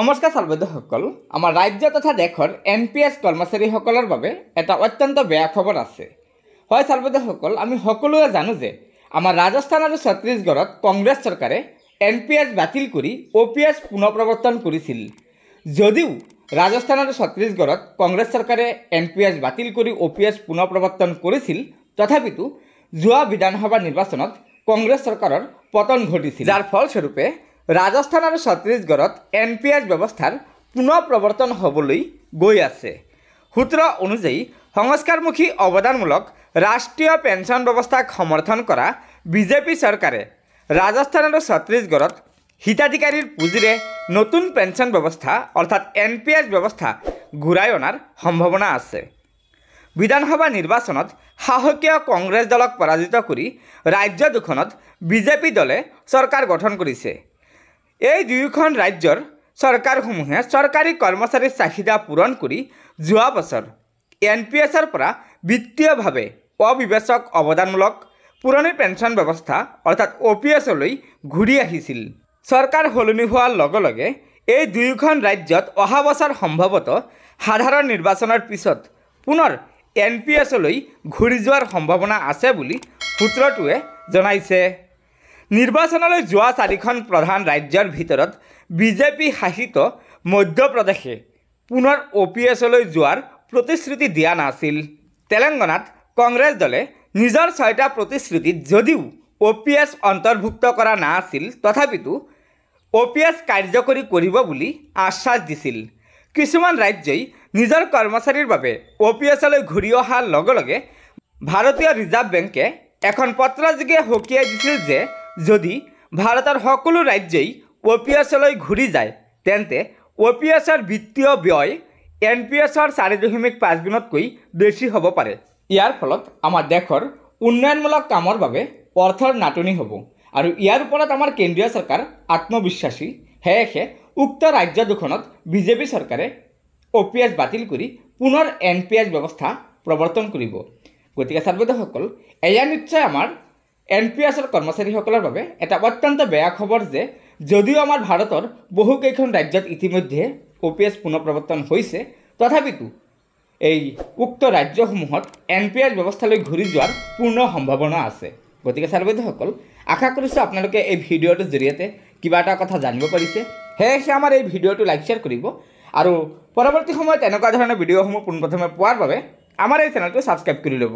নমস্কাৰ চালবৈদ্যসকল আমাৰ ৰাজ্য তথা দেশৰ এন পি এছ কৰ্মচাৰীসকলৰ বাবে এটা অত্যন্ত বেয়া খবৰ আছে হয় চালবৈদ্যসকল আমি সকলোৱে জানো যে আমাৰ ৰাজস্থান আৰু ছত্তীশগড়ত কংগ্ৰেছ চৰকাৰে এন পি এছ বাতিল কৰি অ' পি এছ পুনৰ প্ৰৱৰ্তন কৰিছিল যদিও ৰাজস্থান আৰু ছত্তীশগড়ত কংগ্ৰেছ চৰকাৰে এন পি এছ বাতিল কৰি অ' পি এছ পুনৰ প্ৰৱৰ্তন কৰিছিল তথাপিতো যোৱা বিধানসভা নিৰ্বাচনত কংগ্ৰেছ চৰকাৰৰ পতন ঘটিছিল যাৰ ফলস্বৰূপে ৰাজস্থান আৰু ছত্তীশগড়ত এন পি এছ ব্যৱস্থাৰ পুনৰ প্ৰৱৰ্তন হ'বলৈ গৈ আছে সূত্ৰ অনুযায়ী সংস্কাৰমুখী অৱদানমূলক ৰাষ্ট্ৰীয় পেঞ্চন ব্যৱস্থাক সমৰ্থন কৰা বিজেপি চৰকাৰে ৰাজস্থান আৰু ছত্তীশগড়ত হিতাধিকাৰীৰ পুঁজিৰে নতুন পেঞ্চন ব্যৱস্থা অৰ্থাৎ এন পি এছ ব্যৱস্থা ঘূৰাই অনাৰ সম্ভাৱনা আছে বিধানসভা নিৰ্বাচনত শাসকীয় কংগ্ৰেছ দলক পৰাজিত কৰি ৰাজ্য দুখনত বিজেপি দলে চৰকাৰ গঠন কৰিছে এই দুয়োখন ৰাজ্যৰ চৰকাৰসমূহে চৰকাৰী কৰ্মচাৰীৰ চাহিদা পূৰণ কৰি যোৱা বছৰ এন পি এছৰ পৰা বিত্তীয়ভাৱে অবিবেচক অৱদানমূলক পুৰণি পেঞ্চন ব্যৱস্থা অৰ্থাৎ অ পি এছলৈ ঘূৰি আহিছিল চৰকাৰ সলনি হোৱাৰ লগে লগে এই দুয়োখন ৰাজ্যত অহা বছৰ সম্ভৱতঃ সাধাৰণ নিৰ্বাচনৰ পিছত পুনৰ এন পি এছলৈ ঘূৰি যোৱাৰ সম্ভাৱনা আছে বুলি সূত্ৰটোৱে জনাইছে নিৰ্বাচনলৈ যোৱা চাৰিখন প্ৰধান ৰাজ্যৰ ভিতৰত বিজেপি শাসিত মধ্যপ্ৰদেশে পুনৰ অ' পি এছলৈ যোৱাৰ প্ৰতিশ্ৰুতি দিয়া নাছিল তেলেংগানাত কংগ্ৰেছ দলে নিজৰ ছয়টা প্ৰতিশ্ৰুতিত যদিও অ' পি এছ অন্তৰ্ভুক্ত কৰা নাছিল তথাপিতো অ' পি এছ কাৰ্যকৰী কৰিব বুলি আশ্বাস দিছিল কিছুমান ৰাজ্যই নিজৰ কৰ্মচাৰীৰ বাবে অ' পি এছলৈ ঘূৰি অহাৰ লগে লগে ভাৰতীয় ৰিজাৰ্ভ বেংকে এখন পত্ৰযোগে সকীয়াই দিছিল যে যদি ভাৰতৰ সকলো ৰাজ্যই অ' পি এছলৈ ঘূৰি যায় তেন্তে অ' পি এছৰ বিত্তীয় ব্যয় এন পি এছৰ চাৰি দশমিক পাঁচ গুণতকৈ বেছি হ'ব পাৰে ইয়াৰ ফলত আমাৰ দেশৰ উন্নয়নমূলক কামৰ বাবে অৰ্থৰ নাটনি হ'ব আৰু ইয়াৰ ওপৰত আমাৰ কেন্দ্ৰীয় চৰকাৰ আত্মবিশ্বাসী সেয়েহে উক্ত ৰাজ্য দুখনত বিজেপি চৰকাৰে অ' পি এছ বাতিল কৰি পুনৰ এন পি এছ ব্যৱস্থা প্ৰৱৰ্তন কৰিব গতিকে সাৰ্বদেসকল এয়া নিশ্চয় আমাৰ এন পি এছৰ কৰ্মচাৰীসকলৰ বাবে এটা অত্যন্ত বেয়া খবৰ যে যদিও আমাৰ ভাৰতৰ বহুকেইখন ৰাজ্যত ইতিমধ্যে অ' পি এছ পুনৰ প্ৰৱৰ্তন হৈছে তথাপিতো এই উক্ত ৰাজ্যসমূহত এন পি এছ ব্যৱস্থালৈ ঘূৰি যোৱাৰ পূৰ্ণ সম্ভাৱনা আছে গতিকে চাৰ্বৈদ্যসকল আশা কৰিছোঁ আপোনালোকে এই ভিডিঅ'টোৰ জৰিয়তে কিবা এটা কথা জানিব পাৰিছে সেয়েহে আমাৰ এই ভিডিঅ'টো লাইক শ্বেয়াৰ কৰিব আৰু পৰৱৰ্তী সময়ত এনেকুৱা ধৰণৰ ভিডিঅ'সমূহ পোনপ্ৰথমে পোৱাৰ বাবে আমাৰ এই চেনেলটো ছাবস্ক্ৰাইব কৰি ল'ব